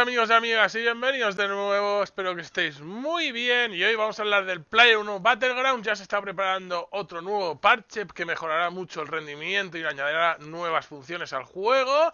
amigos y amigas y bienvenidos de nuevo, espero que estéis muy bien y hoy vamos a hablar del Player 1 Battleground, ya se está preparando otro nuevo parche que mejorará mucho el rendimiento y añadirá nuevas funciones al juego,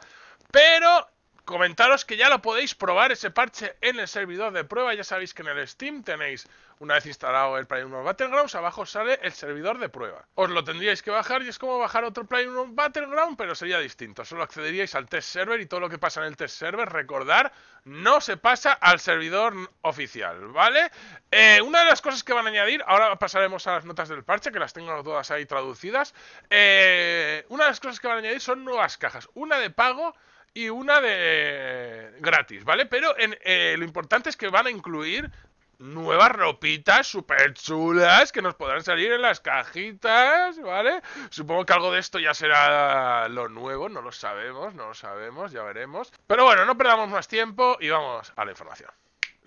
pero comentaros que ya lo podéis probar ese parche en el servidor de prueba. Ya sabéis que en el Steam tenéis, una vez instalado el 1 Battlegrounds, abajo sale el servidor de prueba. Os lo tendríais que bajar y es como bajar otro 1 Battleground, pero sería distinto. Solo accederíais al test server y todo lo que pasa en el test server, recordar, no se pasa al servidor oficial, ¿vale? Eh, una de las cosas que van a añadir, ahora pasaremos a las notas del parche, que las tengo todas ahí traducidas. Eh, una de las cosas que van a añadir son nuevas cajas. Una de pago y una de gratis, ¿vale? Pero eh, lo importante es que van a incluir nuevas ropitas súper chulas que nos podrán salir en las cajitas, ¿vale? Supongo que algo de esto ya será lo nuevo, no lo sabemos, no lo sabemos, ya veremos. Pero bueno, no perdamos más tiempo y vamos a la información.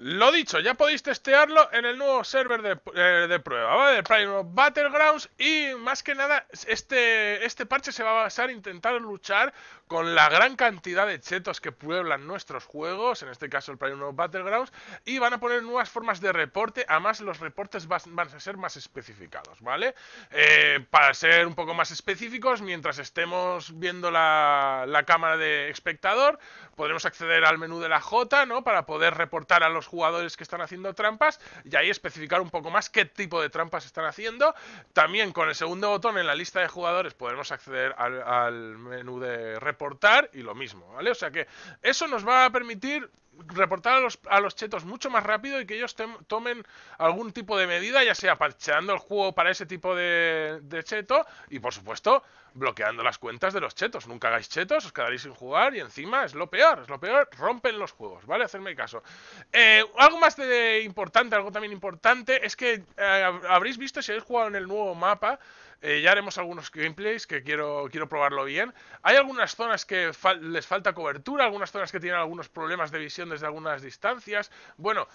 Lo dicho, ya podéis testearlo en el nuevo server de, eh, prueba, ¿vale? De Prime Battlegrounds y más que nada este, este parche se va a basar en intentar luchar con la gran cantidad de chetos que pueblan nuestros juegos, en este caso el Prime Battlegrounds, y van a poner nuevas formas de reporte, además los reportes van a ser más especificados, ¿vale? Eh, para ser un poco más específicos, mientras estemos viendo la, la cámara de espectador, podremos acceder al menú de la J, ¿no? Para poder reportar a los jugadores que están haciendo trampas y ahí especificar un poco más qué tipo de trampas están haciendo. También con el segundo botón en la lista de jugadores podremos acceder al, menú de reportar y lo mismo, ¿vale? O sea que eso nos va a permitir reportar a los, a los chetos mucho más rápido y que ellos tomen algún tipo de medida, ya sea parcheando el juego para ese tipo de, cheto y, por supuesto, bloqueando las cuentas de los chetos. Nunca hagáis chetos, os quedaréis sin jugar y encima es lo peor, es lo peor, rompen los juegos, ¿vale? Hacerme caso. Eh, algo más de importante, algo también importante, es que eh, habréis visto si habéis jugado en el nuevo mapa. Eh, ya haremos algunos gameplays que quiero, quiero probarlo bien. Hay algunas zonas que les falta cobertura, algunas zonas que tienen algunos problemas de visión desde algunas distancias. Bueno,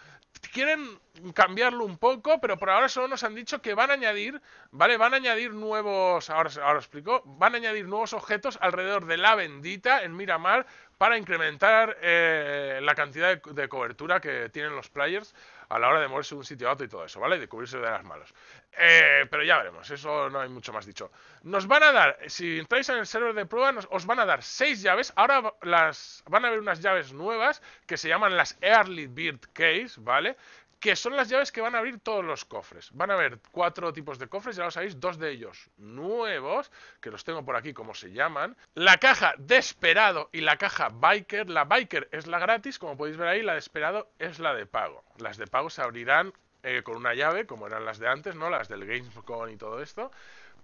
quieren cambiarlo un poco, pero por ahora solo nos han dicho que van a añadir, ¿vale? Van a añadir nuevos, ahora, ahora explico, van a añadir nuevos objetos alrededor de la bendita en Miramar para incrementar eh, la cantidad de, cobertura que tienen los players a la hora de moverse de un sitio a otro y todo eso, ¿vale? Y De cubrirse de las malas. Eh, pero ya veremos, eso no hay mucho más dicho. Nos van a dar, si entráis en el server de prueba, os van a dar seis llaves. Ahora las, van a haber unas llaves nuevas que se llaman las Early Bird Case, ¿vale? que son las llaves que van a abrir todos los cofres. Van a haber cuatro tipos de cofres, ya lo sabéis, dos de ellos nuevos, que los tengo por aquí como se llaman. La caja Desperado y la caja Biker. La Biker es la gratis, como podéis ver ahí, la Desperado es la de pago. Las de pago se abrirán eh, con una llave, como eran las de antes, ¿no? Las del Gamescom y todo esto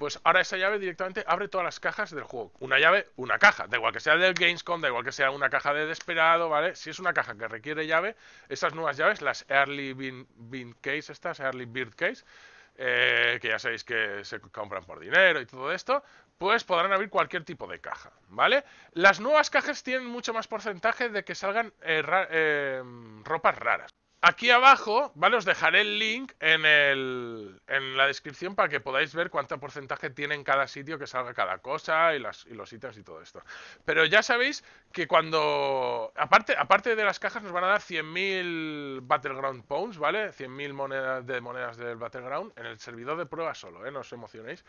pues ahora esa llave directamente abre todas las cajas del juego. Una llave, una caja. Da igual que sea del Gamescom, da igual que sea una caja de Desperado, ¿vale? Si es una caja que requiere llave, esas nuevas llaves, las Early Bean, Case, estas, Early Bird Case, eh, que ya sabéis que se compran por dinero y todo esto, pues podrán abrir cualquier tipo de caja, ¿vale? Las nuevas cajas tienen mucho más porcentaje de que salgan eh, eh, ropas raras aquí abajo, ¿vale? Os dejaré el link en, el, en la descripción para que podáis ver cuánto porcentaje tiene en cada sitio que salga cada cosa y, las, y los ítems y todo esto. Pero ya sabéis que cuando... Aparte, aparte de las cajas nos van a dar 100.000 Battleground Pounds, ¿vale? 100.000 monedas de monedas del Battleground en el servidor de prueba solo, ¿eh? No os emocionéis.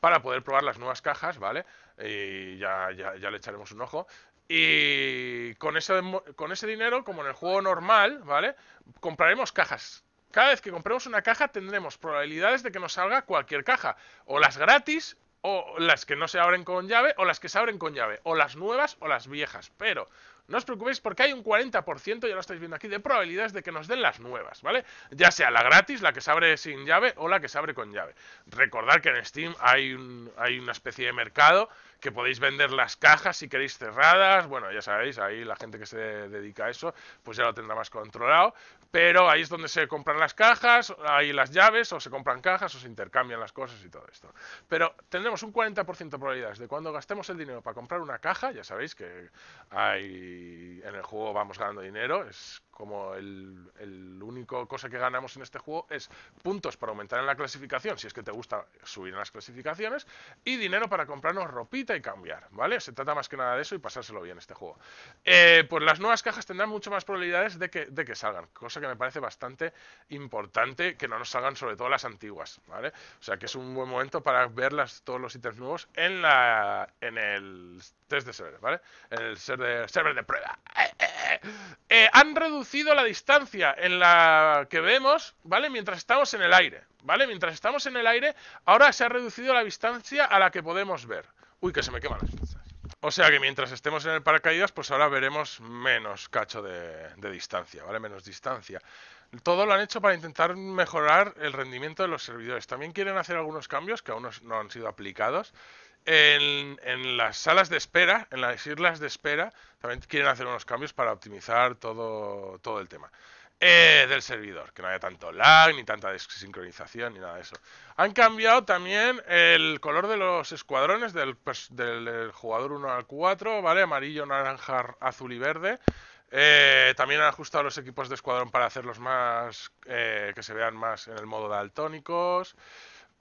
Para poder probar las nuevas cajas, ¿vale? Y ya, ya, ya le echaremos un ojo. Y con ese, con ese dinero, como en el juego normal, ¿vale? Compraremos cajas. Cada vez que compremos una caja tendremos probabilidades de que nos salga cualquier caja. O las gratis, o las que no se abren con llave, o las que se abren con llave. O las nuevas o las viejas. Pero no os preocupéis porque hay un 40%, ya lo estáis viendo aquí, de probabilidades de que nos den las nuevas, ¿vale? Ya sea la gratis, la que se abre sin llave o la que se abre con llave. Recordad que en Steam hay, un, hay una especie de mercado que podéis vender las cajas si queréis cerradas. Bueno, ya sabéis, ahí la gente que se dedica a eso, pues ya lo tendrá más controlado. Pero ahí es donde se compran las cajas, ahí las llaves, o se compran cajas, o se intercambian las cosas y todo esto. Pero tendremos un 40% de probabilidades de cuando gastemos el dinero para comprar una caja, ya sabéis que hay, en el juego vamos ganando dinero, es como el, el, único cosa que ganamos en este juego es puntos para aumentar en la clasificación, si es que te gusta subir en las clasificaciones, y dinero para comprarnos ropita y cambiar, ¿vale? Se trata más que nada de eso y pasárselo bien este juego. Eh, pues las nuevas cajas tendrán mucho más probabilidades de que, salgan, cosa que me parece bastante importante que no nos salgan sobre todo las antiguas, ¿vale? O sea que es un buen momento para ver todos los ítems nuevos en, la, en el test de server, ¿vale? En el server, server de prueba. ¡Eh, eh, han reducido la distancia en la que vemos, ¿vale? Mientras estamos en el aire, ¿vale? Mientras estamos en el aire, ahora se ha reducido la distancia a la que podemos ver. Uy, que se me queman las O sea que mientras estemos en el paracaídas, pues ahora veremos menos cacho de, de distancia, ¿vale? Menos distancia. Todo lo han hecho para intentar mejorar el rendimiento de los servidores. También quieren hacer algunos cambios que aún no han sido aplicados. En, las salas de espera, en las islas de espera, también quieren hacer unos cambios para optimizar todo, todo el tema eh, del servidor, que no haya tanto lag, ni tanta desincronización, ni nada de eso. Han cambiado también el color de los escuadrones del, jugador 1 al 4, ¿vale? Amarillo, naranja, azul y verde. Eh, también han ajustado los equipos de escuadrón para hacerlos más eh, que se vean más en el modo de altónicos.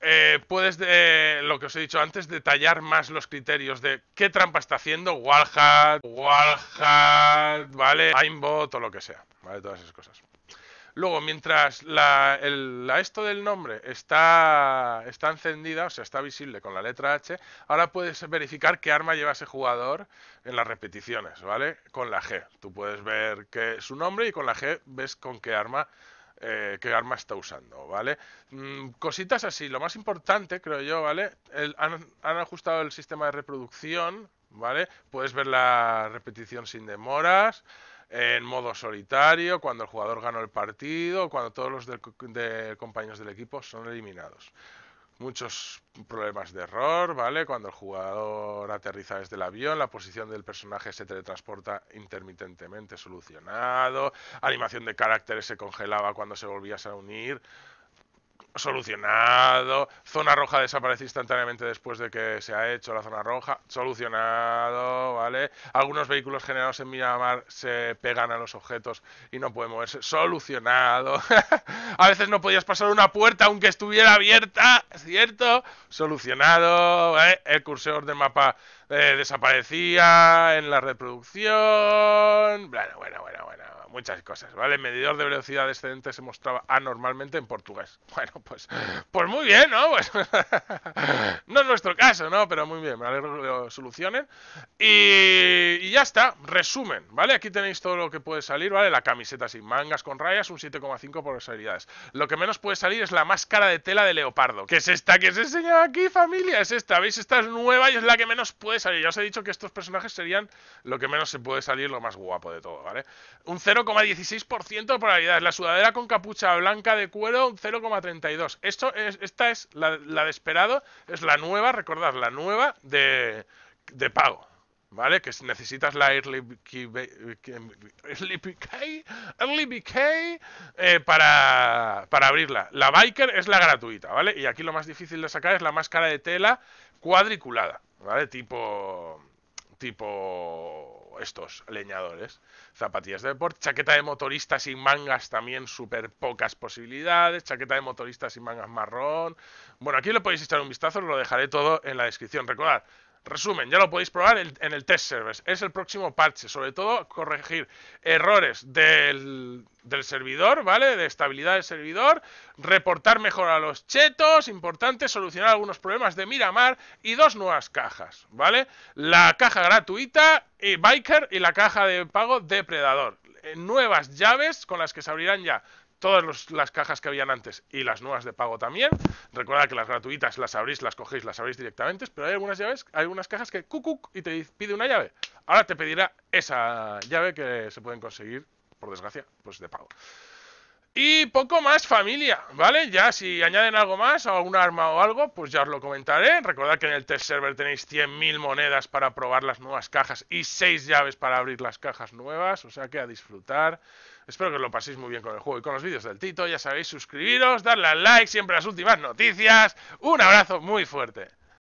Eh, puedes, eh, lo que os he dicho antes, detallar más los criterios de qué trampa está haciendo Wallhat, Wallhat, ¿vale? Aimbot o lo que sea, ¿vale? Todas esas cosas. Luego, mientras la, esto del nombre está, está encendida, o sea, está visible con la letra H, ahora puedes verificar qué arma lleva ese jugador en las repeticiones, ¿vale? Con la G. Tú puedes ver su nombre y con la G ves con qué arma eh, qué arma está usando, ¿vale? Mm, cositas así, lo más importante, creo yo, ¿vale? han, ajustado el sistema de reproducción, ¿vale? Puedes ver la repetición sin demoras en modo solitario, cuando el jugador ganó el partido, cuando todos los compañeros del equipo son eliminados muchos problemas de error, ¿vale? Cuando el jugador aterriza desde el avión, la posición del personaje se teletransporta intermitentemente solucionado, animación de caracteres se congelaba cuando se volvías a unir, solucionado. Zona roja desaparece instantáneamente después de que se ha hecho la zona roja, solucionado, ¿vale? Algunos vehículos generados en Miramar se pegan a los objetos y no pueden moverse, solucionado. a veces no podías pasar una puerta aunque estuviera abierta, ¿cierto? Solucionado, El cursor del mapa eh, desaparecía en la reproducción. bueno, bueno, bueno muchas cosas, ¿vale? medidor de velocidad excedente se mostraba anormalmente en portugués. Bueno, pues, pues muy bien, ¿no? Pues, no es nuestro caso, ¿no? Pero muy bien, me alegro que lo solucionen. Y, y, ya está, resumen, ¿vale? Aquí tenéis todo lo que puede salir, ¿vale? La camiseta sin mangas con rayas, un 7,5 por posibilidades. Lo que menos puede salir es la máscara de tela de leopardo, que es esta que se enseña aquí, familia, es esta, ¿veis? Esta es nueva y es la que menos puede salir. Ya os he dicho que estos personajes serían lo que menos se puede salir, lo más guapo de todo, ¿vale? Un 0 16% de probabilidades. La sudadera con capucha blanca de cuero, 0,32. Esto es, esta es la, de esperado, es la nueva, recordad, la nueva de, pago. ¿Vale? Que si necesitas la Early BK, eh, para, para abrirla. La Biker es la gratuita, ¿vale? Y aquí lo más difícil de sacar es la máscara de tela cuadriculada, ¿vale? Tipo. Tipo estos leñadores. Zapatillas de deporte, chaqueta de motorista sin mangas también súper pocas posibilidades, chaqueta de motorista sin mangas marrón. Bueno, aquí le podéis echar un vistazo, lo dejaré todo en la descripción. Recordad, Resumen, ya lo podéis probar en el test service. Es el próximo parche. Sobre todo, corregir errores del, servidor, ¿vale? De estabilidad del servidor. Reportar mejor a los chetos. Importante, solucionar algunos problemas de Miramar. Y dos nuevas cajas, ¿vale? La caja gratuita y eh, Biker y la caja de pago Depredador. Eh, nuevas llaves con las que se abrirán ya todas las cajas que habían antes y las nuevas de pago también. recuerda que las gratuitas las abrís, las cogéis, las abrís directamente, pero hay algunas llaves, hay algunas cajas que cucuc y te pide una llave. Ahora te pedirá esa llave que se pueden conseguir, por desgracia, pues de pago. Y poco más familia, ¿vale? Ya si añaden algo más, o algún arma o algo, pues ya os lo comentaré. Recordad que en el test server tenéis 100.000 monedas para probar las nuevas cajas y 6 llaves para abrir las cajas nuevas, o sea que a disfrutar. Espero que os lo paséis muy bien con el juego y con los vídeos del Tito. Ya sabéis, suscribiros, darle al like, siempre las últimas noticias. Un abrazo muy fuerte.